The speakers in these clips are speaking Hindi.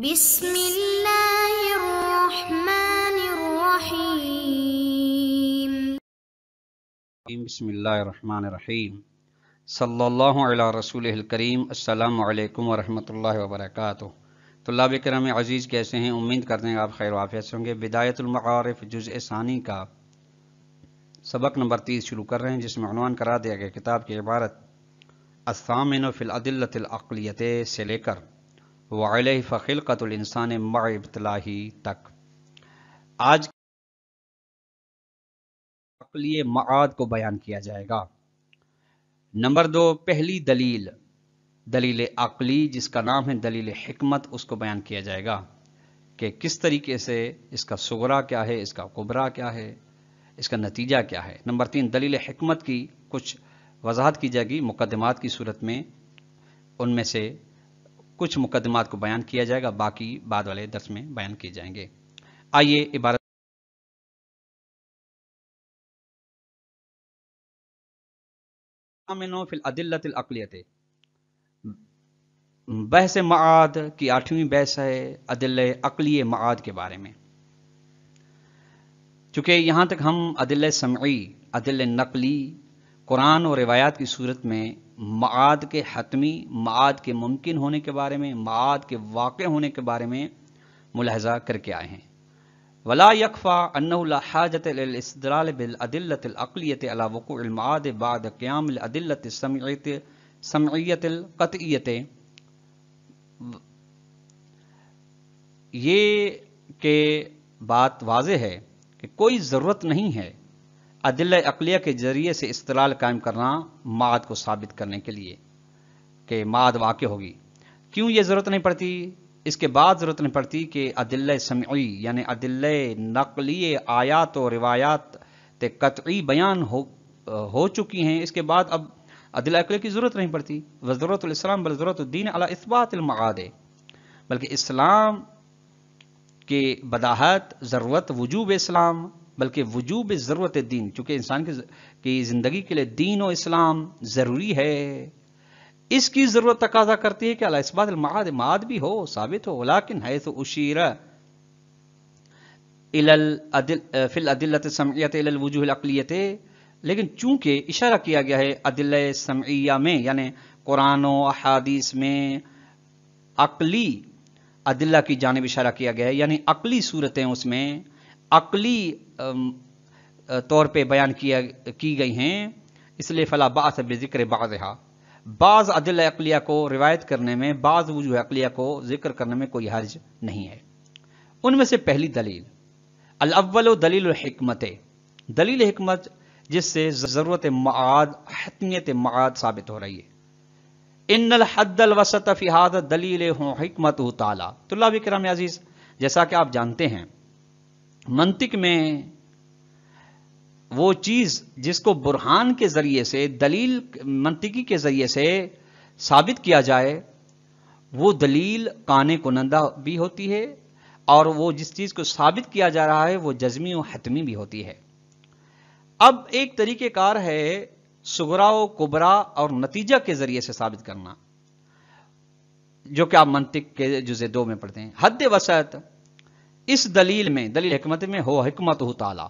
بسم الله الرحمن الرحيم بسم الله الرحمن الرحيم صلى الله على رسوله الكريم السلام عليكم ورحمة الله وبركاته तल्लाब कराम अज़ीज़ कैसे हैं उम्मीद करते हैं आप खैर वाफियत से होंगे बिदायतुलमआरफ जुज़ सानी का सबक नंबर तीस शुरू कर रहे हैं जिसमें अनवान करा दिया गया किताब की इबारत असामिन फ़िलअदिलतलअलियत से लेकर वाल फ़िलकतुलसान मबलाही तक आज लिए माद को बयान किया जाएगा नंबर दो पहली दलील दलील अकली जिसका नाम है दलील हमत उसको बयान किया जाएगा कि किस तरीके से इसका सगरा क्या है इसका कुबरा क्या है इसका नतीजा क्या है नंबर तीन दलील हमत की कुछ वजाहत की जाएगी मुकदमात की सूरत में उनमें से कुछ मुकदमात को बयान किया जाएगा बाकी बाद वाले दस में बयान किए जाएंगे आइए इबारत फिल बहस माद की आठवीं बहस है अदिल अकली माद के बारे में चूंकि यहां तक हम अदिल समी अदिल नकली कुरान और रवायात की सूरत में माद के हतमी माद के मुमकिन होने के बारे में माद के वाक़ होने के बारे में मुलहजा करके आए हैं वला यकफ़ा अन्ना हाजत बिलदिलतलअक़लियत अलावक़ुलमाद बाद समत समयत समयतलक़तियत ये के बात वाज है कि कोई ज़रूरत नहीं है अदिल अकलिया के ज़रिए से इस्तलाल कायम करना माद को साबित करने के लिए कि माद वाक़ होगी क्यों ये ज़रूरत नहीं पड़ती इसके बाद ज़रूरत नहीं पड़ती कि अदिल समी यानी अदिल नकली आयात और रिवायात कतई बयान हो हो चुकी हैं इसके बाद अब अदिल अकले की ज़रूरत नहीं पड़ती वज़रतम बलज़रतद्दीन अला इसबातमाद बल्कि इस्लाम के बदाहत ज़रूरत वजूब इस्लाम बल्कि वजूब ज़रूरत दीन चूँकि इंसान की की ज़िंदगी के लिए दीन और इस्लाम ज़रूरी है इसकी ज़रूरत तकाजा करती है कि अलाबात माद माद भी हो साबित हो लाकिन है तो उशीरा फिल अदिलत समियत वजूह अकलीत लेकिन चूंकि इशारा किया गया है अदिल समिया में यानि कुरान अहादीस में अकली अदिल्ला की जानब इशारा किया गया है यानी अकली सूरतें उसमें अकली तौर पे बयान किया की गई हैं इसलिए फला बास बिक्र बाज़ा बाज़ अदल अकलिया को रिवायत करने में बाज़ वजूह अकलिया को जिक्र करने में कोई हर्ज नहीं है उनमें से पहली दलील अलअल दलील हमत दलील हमत जिससे ज़रूरत मद हतमियत मद साबित हो रही है इन हद्दल वसत फ़िहाद दलील हमत ताला तो कराम अजीज़ जैसा कि आप जानते हैं मंतिक में वो चीज जिसको बुरहान के जरिए से दलील मंतिकी के जरिए से साबित किया जाए वो दलील काने कुनंदा भी होती है और वो जिस चीज को साबित किया जा रहा है वो जज्मी और हतमी भी होती है अब एक तरीकेकार है सुगरा कुबरा और नतीजा के जरिए से साबित करना जो कि आप मंतिक के जुजे दो में पढ़ते हैं हद वसत इस दलील में दलील हमत में हो हमत हो ताला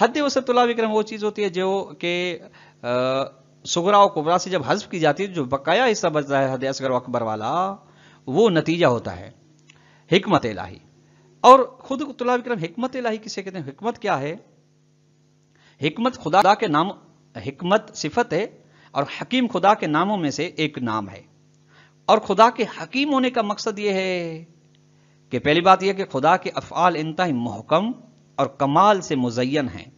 हद वसतुल्ला विक्रम वो चीज़ होती है जो कि सगरा और कुबरा से जब हजफ की जाती है जो बकाया हिस्सा बचता है हद असगर अकबर वाला वो नतीजा होता है हमत लाही और खुद तुला विक्रम हमत लाही किसे कहते हैं हमत क्या है हमत खुदा के नाम हमत सिफत है और हकीम खुदा के नामों में से एक नाम है और खुदा के हकीम होने का मकसद यह है कि पहली बात यह कि खुदा के अफआल इंतहा मोहकम और कमाल से मुजयन हैं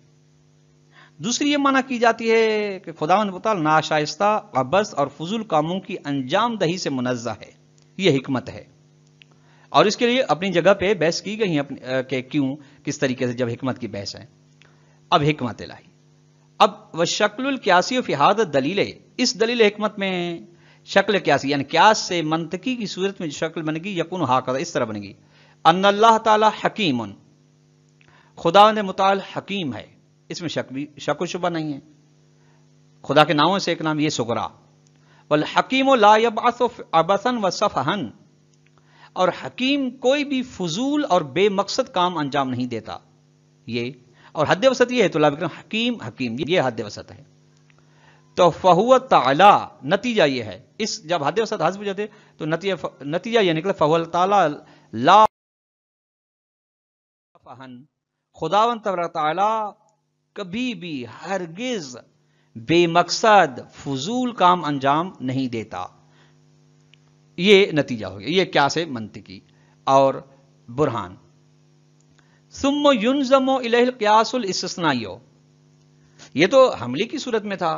दूसरी यह माना की जाती है कि खुदा वताल नाशाइस्ता अबस और फजूल कामों की अंजाम दही से मुनजा है यह हमत है और इसके लिए अपनी जगह पर बहस की गई है क्यों किस तरीके से जब हमत की बहस है अब हमत लाही अब व शक्ल क्यासी फिहाद दलील इस दलील हमत में शक्ल क्यासी यानी क्यास से मंतकी की सूरत में शक्ल बनेगी यकुन हाकद इस तरह बनेगी अल्लाह ताला हकीम खुदा ने मुताल हकीम है इसमें शक भी शक शुबा नहीं है खुदा के नामों से एक नाम ये सुगरा वल हकीम लायब अबसन व सफ़हन और हकीम कोई भी फजूल और बेमकसद काम अंजाम नहीं देता ये और हद वसत यह है तो लाभ हकीम हकीम ये हद वसत है तो फहुआ ताला नतीजा ये है इस जब हद वसत हज बुझे तो नतीजा नतीजा ये निकला फहुअल ताला ला फहन खुदावन तला कभी भी हरगिज बेमकसद फजूल काम अंजाम नहीं देता ये नतीजा हो गया ये क्या से मंतिकी और बुरहान सुम युनजमो इलहल क्यासुल इसनाइयो ये तो हमले की सूरत में था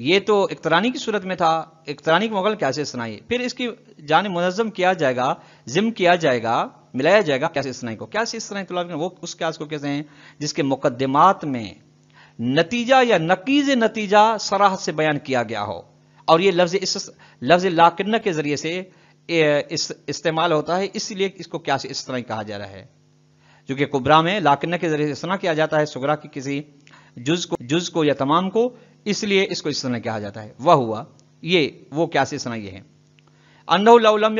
ये तो इकतरानी की सूरत में था इकतरानी के मुगल कैसे सुनाई फिर इसकी जान मुनज़म किया जाएगा जिम किया जाएगा मिलाया जाएगा कैसे सुनाई को कैसे इसनाई तलाब वो उस क्यास को कहते हैं जिसके मुकदमात में नतीजा या नकीज नतीजा सराहत से बयान किया गया हो और ये लफ्ज़ इस लफ्ज़ लाकन्ना के ज़रिए से इस इस्तेमाल होता है इसलिए इसको क्या से इस तरह कहा जा रहा है जो कि कुबरा में लाकन्ना के जरिए इस तरह किया जाता है सुगरा की किसी जुज को जुज को या तमाम को इसलिए इसको इस तरह कहा जाता है वह हुआ ये वो क्या से सुना ये है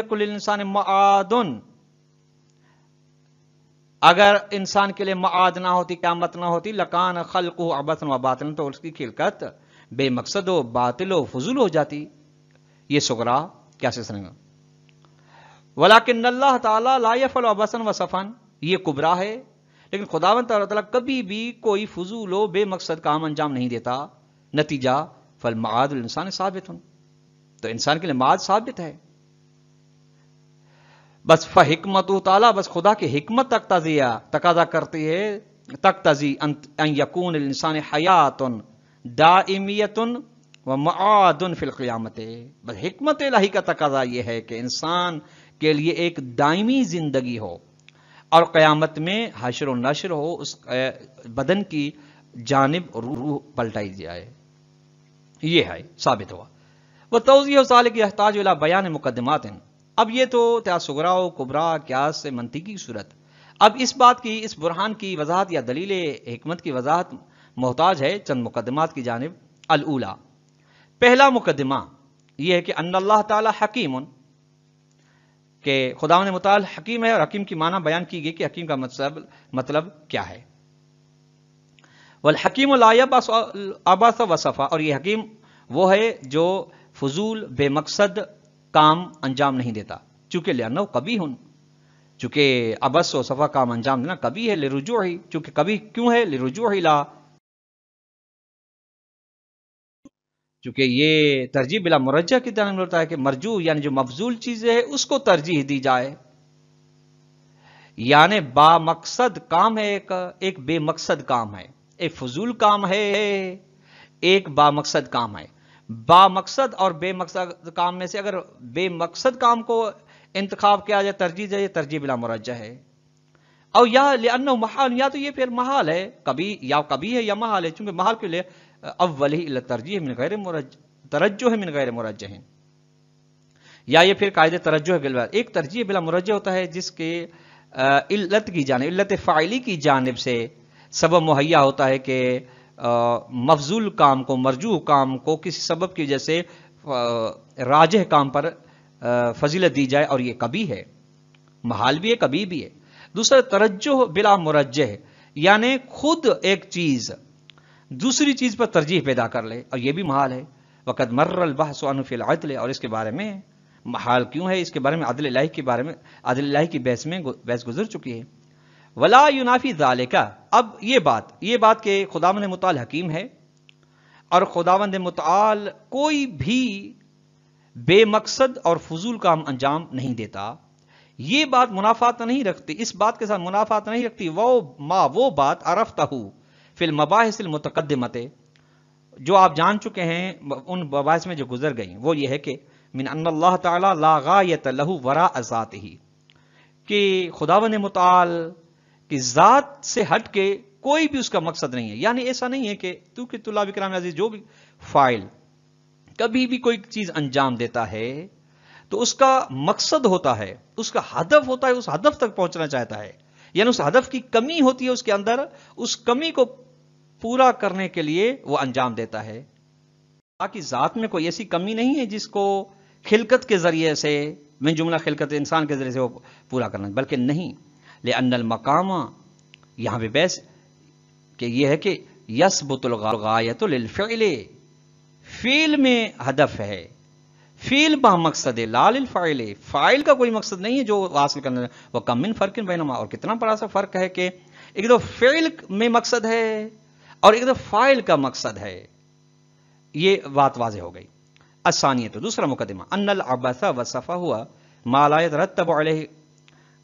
कुल इंसान मदन अगर इंसान के लिए माद ना होती क्या मत ना होती लकान खलक अबतन वबातन तो उसकी खिलकत बेमकसद हो बातिल हो फजूल हो जाती ये सुगरा क्या से सुनेगा वलाकिन अल्लाह ताला लायफल वबसन व सफन ये कुबरा है लेकिन खुदावन तला कभी भी कोई फजूल हो बेमकसद काम अंजाम नहीं देता नतीजा फल मादुलसान साबित हूं तो इंसान के लिए माद साबित है बस फिकमत ताला बस खुदा की हमत तक तजिया तकाजा करती है तक तजी यकून इंसान हयातन दाइमियत व मदन फिलकियामत बस हमत लाही का तकाजा यह है कि इंसान के लिए एक दायमी जिंदगी हो और क़यामत में हशर नशर हो उस बदन की जानब रूह पलटाई जाए ये है साबित हुआ वह तोज़ी साल की अहताज वाला बयान मुकदमात अब ये तो त्यासगरा कुबरा क्यास से मनतिकी सूरत अब इस बात की इस बुरहान की वजाहत या दलील हमत की वजाहत मोहताज है चंद मुकदमात की जानब अलूला पहला मुकदमा यह है कि अल्लाह तकीम हकीम के खुदा ने मुताल हकीम है और हकीम की माना बयान की गई कि हकीम का मतलब मतलब क्या है वल हकीम अबस अबास वसफ़ा और ये हकीम वो है जो फजूल बेमकसद काम अंजाम नहीं देता चूँकि लियानव कभी हूं चूंकि अबस व सफ़ा काम अंजाम देना कभी है रुजू ही चूंकि कभी क्यों है रुजू ही ला चूंकि ये तरजीह बिला मुरजा की तरह होता है कि मरजू यानी जो मफजूल चीज़ें है उसको तरजीह दी जाए यानी मकसद काम है एक, एक बेमकसद काम है एक फजूल काम है एक बामकसद काम है बामकसद और बेमकसद काम में से अगर बेमकसद काम को इंतखब किया जाए तरजीह जाए तरजीह बिला मुरजा है और या लेन महाल या तो ये फिर महाल है कभी या कभी है या महाल है चूंकि महाल के लिए अव्वल ही तरजीह मिन गैर मुरज तरजो है मिन गैर मुरज है या ये फिर कायदे तरजो है बिलवा एक तरजीह बिला मुरज होता है जिसके इल्लत की जानब इल्लत फ़ाइली की जानब से सबब मुहैया होता है कि मफजूल काम को मरजू काम को किसी सबब की वजह से राजह काम पर फजीलत दी जाए और ये कभी है महाल भी है कभी भी है दूसरा तरज्जो बिला मुरजह यानी खुद एक चीज़ दूसरी चीज़ पर तरजीह पैदा कर ले और यह भी महाल है वक़द मर्रबहसनफिल अदल और इसके बारे में महाल क्यों है इसके बारे में अदल लाही के बारे में अदल लाही की बहस में बहस गुजर चुकी है वला युनाफी जालिका अब ये बात ये बात कि खुदावंद मताल हकीम है और खुदावंद मताल कोई भी बेमकसद और फजूल काम अंजाम नहीं देता ये बात मुनाफात नहीं रखती इस बात के साथ मुनाफात नहीं रखती वो माँ वो बात अरफतहू फिल मबाहसिल मुतकदमत जो आप जान चुके हैं उन मबास में जो गुजर गई वो ये है कि मिन अल्लाह ताला लागायत लहू वरा अजात ही कि खुदा ने मुताल कि ज़ात से हट के कोई भी उसका मकसद नहीं है यानी ऐसा नहीं है कि तू कि तुला विक्राम अजीज जो भी फाइल कभी भी कोई चीज़ अंजाम देता है तो उसका मकसद होता है उसका हदफ होता है उस हदफ तक पहुंचना चाहता है यानी उस हदफ की कमी होती है उसके अंदर उस कमी को पूरा करने के लिए वो अंजाम देता है बाकी ज़ात में कोई ऐसी कमी नहीं है जिसको खिलकत के जरिए से मैं जुमला खिलकत इंसान के जरिए से वो पूरा करना बल्कि नहीं ले अनल मकाम यहां पर बैस के यह है कि यसबुतलगायत लफ़िले फ़ील में हदफ है फ़ील बा मकसद लाल फ़ाइले फ़ाइल का कोई मकसद नहीं है जो हासिल करने वह कमिन इन बैनमा और कितना बड़ा सा फ़र्क है कि एक तो फ़ेल में मकसद है और एक तो फ़ाइल का मकसद है ये बात वाजे हो गई आसानियत तो दूसरा मुकदमा अनल व वसफ़ा हुआ मालायत रत्तब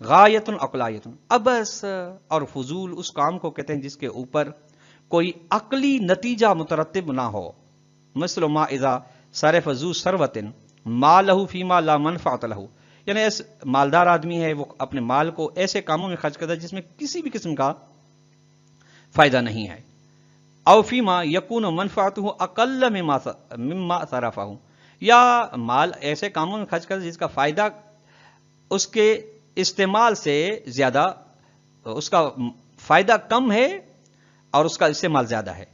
गायतन अकलायतन अबस और फजूल उस काम को कहते हैं जिसके ऊपर कोई अकली नतीजा मुतरतब ना हो मिसल माजा सर फजू सरवतिन मा लहू फीमा ला मनफात लहू यानी ऐसे मालदार आदमी है वो अपने माल को ऐसे कामों में खर्च करता है जिसमें किसी भी किस्म का फायदा नहीं है अवफीमा यकून मनफात हूँ अकल मिम्मा सराफा हूँ या माल ऐसे कामों में खर्च करता है जिसका फायदा उसके इस्तेमाल से ज़्यादा उसका फ़ायदा कम है और उसका इस्तेमाल ज़्यादा है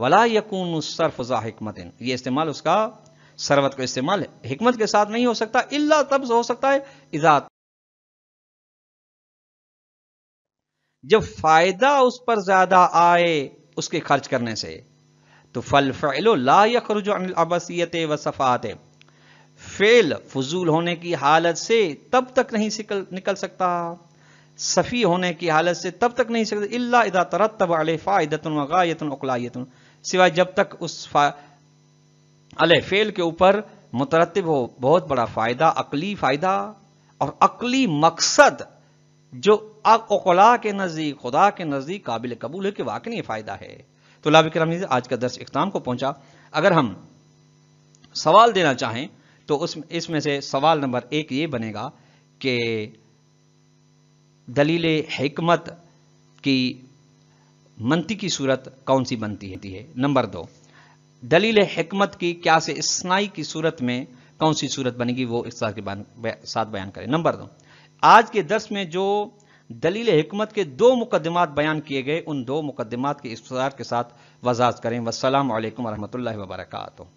वला यकून सर्फ हमत ये इस्तेमाल उसका सरवत का इस्तेमाल हमत के साथ नहीं हो सकता इल्ला तब हो सकता है इजात जब फ़ायदा उस पर ज़्यादा आए उसके खर्च करने से तो फल फ़ैलो ला यखरुज अनिल व सफ़ात फेल फजूल होने की हालत से तब तक नहीं निकल सकता सफ़ी होने की हालत से तब तक नहीं सकता इल्ला इदा तरतब अले फ़ायदतन वगायतन उकलायतन सिवाय जब तक उस अल फेल के ऊपर मुतरतब हो बहुत बड़ा फ़ायदा अकली फ़ायदा और अकली मकसद जो अकला के नज़दीक खुदा के नज़दीक काबिल कबूल है कि वाकई ये फ़ायदा है तो लाभ करम आज का दर्श इख्ताम को पहुंचा अगर हम सवाल देना चाहें तो उस इसमें से सवाल नंबर एक ये बनेगा कि दलील हमत की मनती की सूरत कौन सी बनती है नंबर दो दलील हमत की क्या से स्नाई की सूरत में कौन सी सूरत बनेगी वो इस के साथ बयान करें नंबर दो आज के दर्श में जो दलील हमत के दो मुकदमात बयान किए गए उन दो मुकदमात के इस के साथ वजात करें वसलम वरहमल वर्का